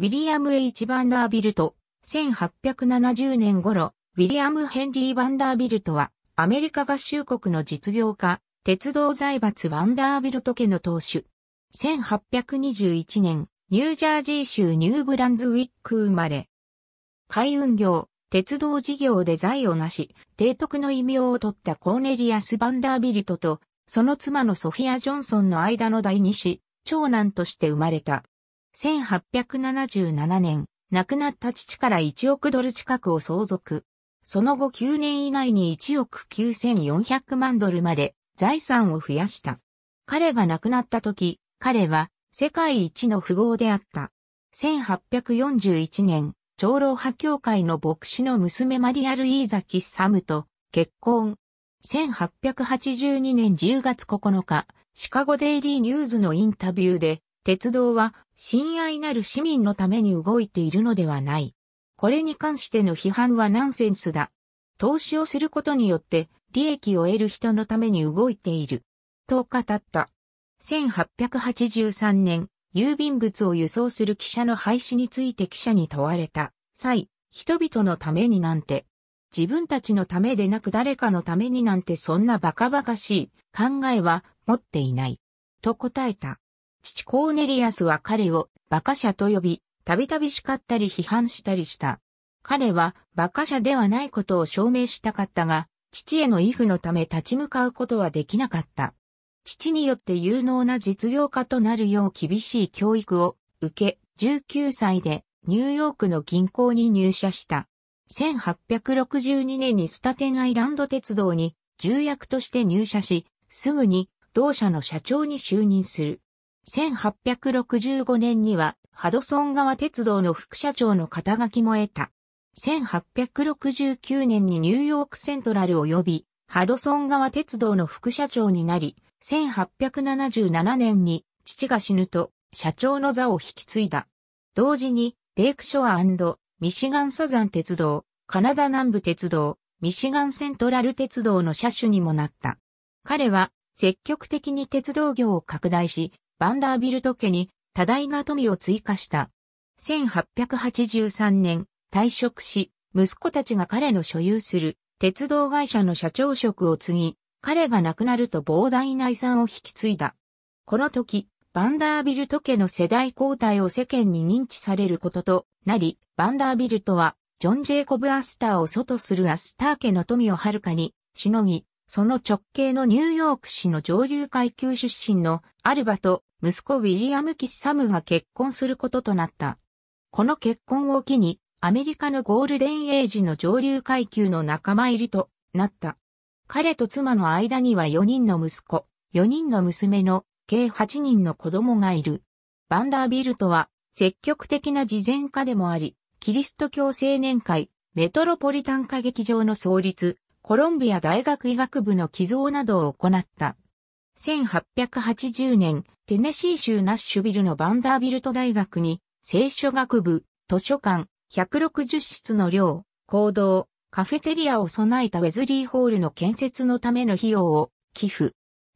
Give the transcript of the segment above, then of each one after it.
ウィリアム・ H・ バンダービルト、1870年頃、ウィリアム・ヘンリー・バンダービルトは、アメリカ合衆国の実業家、鉄道財閥バンダービルト家の当主。1821年、ニュージャージー州ニューブランズウィック生まれ。海運業、鉄道事業で財を成し、提督の異名を取ったコーネリアス・バンダービルトと、その妻のソフィア・ジョンソンの間の第二子、長男として生まれた。1877年、亡くなった父から1億ドル近くを相続。その後9年以内に1億9400万ドルまで財産を増やした。彼が亡くなった時、彼は世界一の富豪であった。1841年、長老派教会の牧師の娘マリアル・イーザキ・ッサムと結婚。1882年10月9日、シカゴデイリーニューズのインタビューで、鉄道は親愛なる市民のために動いているのではない。これに関しての批判はナンセンスだ。投資をすることによって利益を得る人のために動いている。と語った。1883年、郵便物を輸送する汽車の廃止について記者に問われた際、人々のためになんて、自分たちのためでなく誰かのためになんてそんなバカバカしい考えは持っていない。と答えた。父コーネリアスは彼を馬鹿者と呼び、たびたび叱ったり批判したりした。彼は馬鹿者ではないことを証明したかったが、父への威風のため立ち向かうことはできなかった。父によって有能な実業家となるよう厳しい教育を受け、19歳でニューヨークの銀行に入社した。1862年にスタテンアイランド鉄道に重役として入社し、すぐに同社の社長に就任する。1865年にはハドソン川鉄道の副社長の肩書きも得た。1869年にニューヨークセントラル及びハドソン川鉄道の副社長になり、1877年に父が死ぬと社長の座を引き継いだ。同時にレイクショアミシガンサザン鉄道、カナダ南部鉄道、ミシガンセントラル鉄道の車種にもなった。彼は積極的に鉄道業を拡大し、バンダービルト家に多大な富を追加した。1883年、退職し、息子たちが彼の所有する鉄道会社の社長職を継ぎ、彼が亡くなると膨大な遺産を引き継いだ。この時、バンダービルト家の世代交代を世間に認知されることとなり、バンダービルトは、ジョン・ジェイコブ・アスターを外するアスター家の富をはるかに、しのぎ、その直系のニューヨーク市の上流階級出身のアルバと息子ウィリアム・キッサムが結婚することとなった。この結婚を機にアメリカのゴールデンエイジの上流階級の仲間入りとなった。彼と妻の間には4人の息子、4人の娘の計8人の子供がいる。バンダービルトは積極的な慈善家でもあり、キリスト教青年会、メトロポリタン歌劇場の創立、コロンビア大学医学部の寄贈などを行った。1880年、テネシー州ナッシュビルのバンダービルト大学に、聖書学部、図書館、160室の寮、行動、カフェテリアを備えたウェズリーホールの建設のための費用を寄付。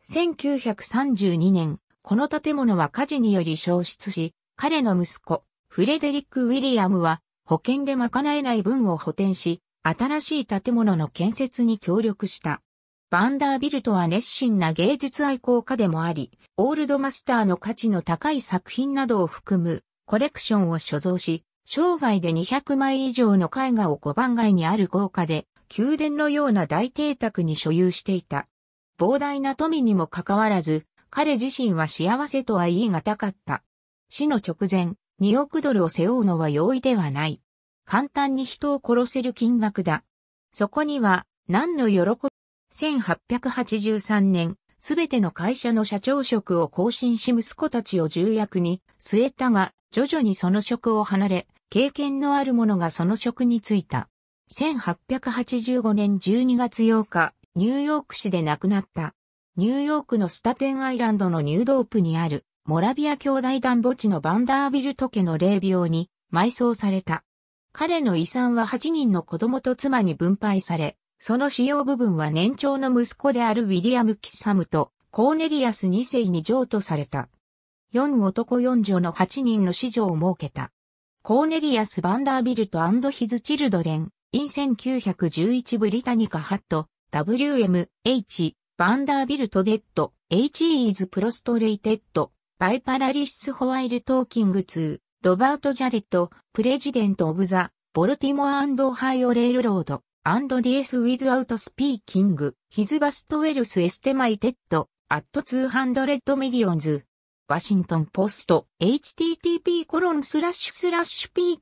1932年、この建物は火事により消失し、彼の息子、フレデリック・ウィリアムは保険で賄えない分を補填し、新しい建物の建設に協力した。バンダービルトは熱心な芸術愛好家でもあり、オールドマスターの価値の高い作品などを含むコレクションを所蔵し、生涯で200枚以上の絵画を5番街にある豪華で、宮殿のような大邸宅に所有していた。膨大な富にもかかわらず、彼自身は幸せとは言い難かった。死の直前、2億ドルを背負うのは容易ではない。簡単に人を殺せる金額だ。そこには、何の喜び、1883年、すべての会社の社長職を更新し息子たちを重役に据えたが、徐々にその職を離れ、経験のある者がその職に就いた。1885年12月8日、ニューヨーク市で亡くなった。ニューヨークのスタテンアイランドのニュードープにある、モラビア兄弟団墓地のバンダービルト家の霊廟に埋葬された。彼の遺産は8人の子供と妻に分配され、その使用部分は年長の息子であるウィリアム・キッサムとコーネリアス2世に譲渡された。4男4女の8人の子女を設けた。コーネリアス・バンダービルトヒズ・チルドレン、イン1911ブリタニカ・ハット、WM、H、バンダービルト・デッド、H イーズ・プロストレイテッド、バイパラリシス・ホワイル・トーキング2、ロバート・ジャレット、プレジデント・オブザ・ボルティモアンオハイオ・レールロード、アンド・ディエス・ウィズ・アウト・スピーキング、ヒズ・バスト・ウェルス・エステマイテッド、アット・ツーハンドレッド・ミリオンズ。ワシントンポスト、http コロンスラッシュスラッシュ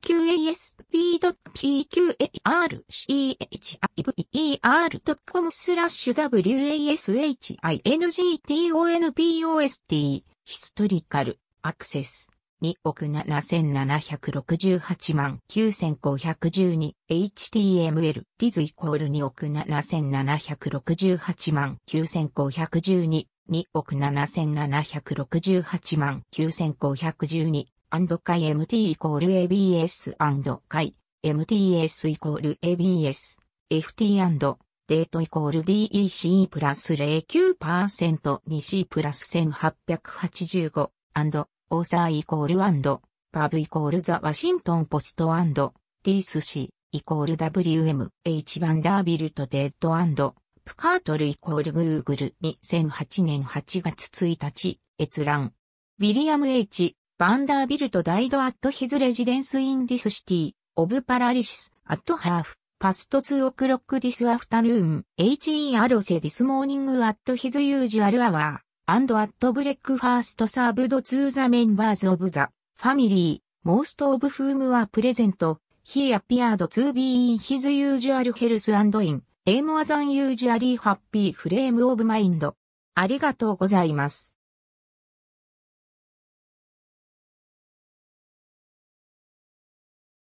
pqasp.pqarcher.com スラッシュ washingtonpost ヒストリカルアクセス2億7768万 9512html ディズイコール2億7768万 9512, 2億7768万 9512, 解 MT イコール ABS 解 MTS イコール ABS FT& デートイコール DEC プラス 09%2C プラス 1885& オーサーイコールアンド、パブイコールザ・ワシントン・ポストアンド、ディースシーイコール WMH バンダービルト・デッドアンド、プカートルイコールグーグル2008年8月1日閲覧ウィリアム H バンダービルト・ダイド・アット・ヒズ・レジデンス・イン・ディス・シティ・オブ・パラリシス・アット・ハーフパスト2オクロックディスアフタヌーン、HE アロセディスモーニングアットヒズユージュアルアワー。and at breakfast served to the members of the family, most of whom were present, he appeared to be in his usual health and in a more than usually happy frame of mind. ありがとうございます。